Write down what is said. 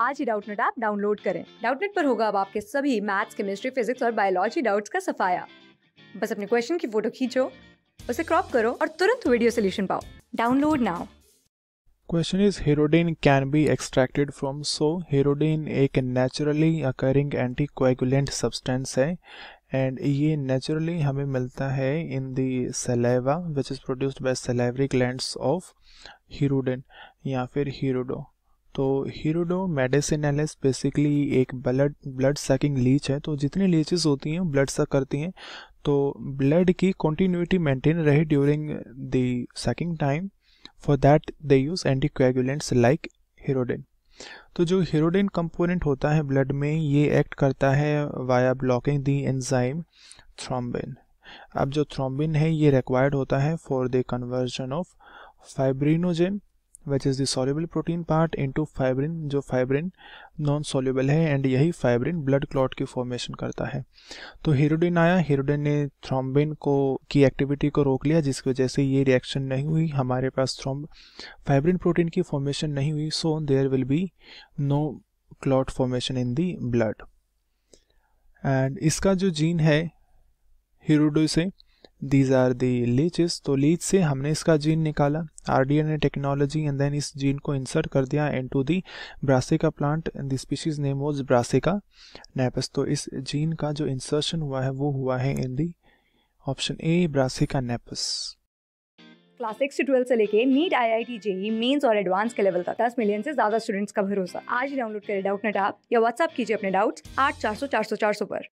आज ही Doubtnut app download करें डाउटनेट पर होगा अब आपके सभी मैथ्स केमिस्ट्री फिजिक्स और बायोलॉजी डाउट्स का सफाया बस अपने क्वेश्चन की फोटो खींचो उसे क्रॉप करो और तुरंत वीडियो सोल्यूशन पाओ download now question is hirudin can be extracted from so hirudin एक naturally occurring anti coagulant substance है एंड ये नेचुरली हमें मिलता है in saliva which is produced by salivary glands of hirudin या फिर हीरोडो तो हीरोडो मेडिसिनलिस बेसिकली एक ब्लड ब्लड सकिंग लीच है तो जितनी लीचेस होती हैं ब्लड सक करती हैं तो ब्लड की कंटिन्यूटी मेंटेन रहे during the sucking time for that they use anticoagulants like hirudin तो जो हीरोडिन कंपोनेंट होता है ब्लड में ये एक्ट करता है via blocking the enzyme thrombin अब जो थ्रोम्बिन है ये रिक्वायर्ड होता है for the conversion of fibrinogen which is the soluble protein part into fibrin जो फाइब्रिन नॉन सोल्यूबल है एंड यही फाइब्रिन ब्लड क्लॉट की फॉर्मेशन करता है तो हीरोडिन आया हीरोडिन ने थ्रोम्बिन को की एक्टिविटी को रोक लिया जिसकी वजह से ये रिएक्शन नहीं हुई हमारे पास थ्रोम्ब फाइब्रिन प्रोटीन की फॉर्मेशन नहीं हुई so there will be no clot formation in the blood and इसका जो जीन है हीरोडो से दीज आर दी लीचेस तो लीच से हमने इसका जीन निकाला R D N A technology and then इस जीन को इंसर्ट कर दिया into the Brassica plant and the species name was Brassica napus तो इस जीन का जो इंसर्शन हुआ है वो हुआ है in the option A Brassica napus class six से ट्वेल्व से लेके NEET I I T JEE mains और एडवांस के लेवल का दस मिलियन से ज्यादा स्टूडेंट्स का भरोसा आज डाउनलोड करें डाउट नेट आप या व्हाट्सअप कीजिए अपने डाउट्स आठ चार सौ चार सौ चार सौ पर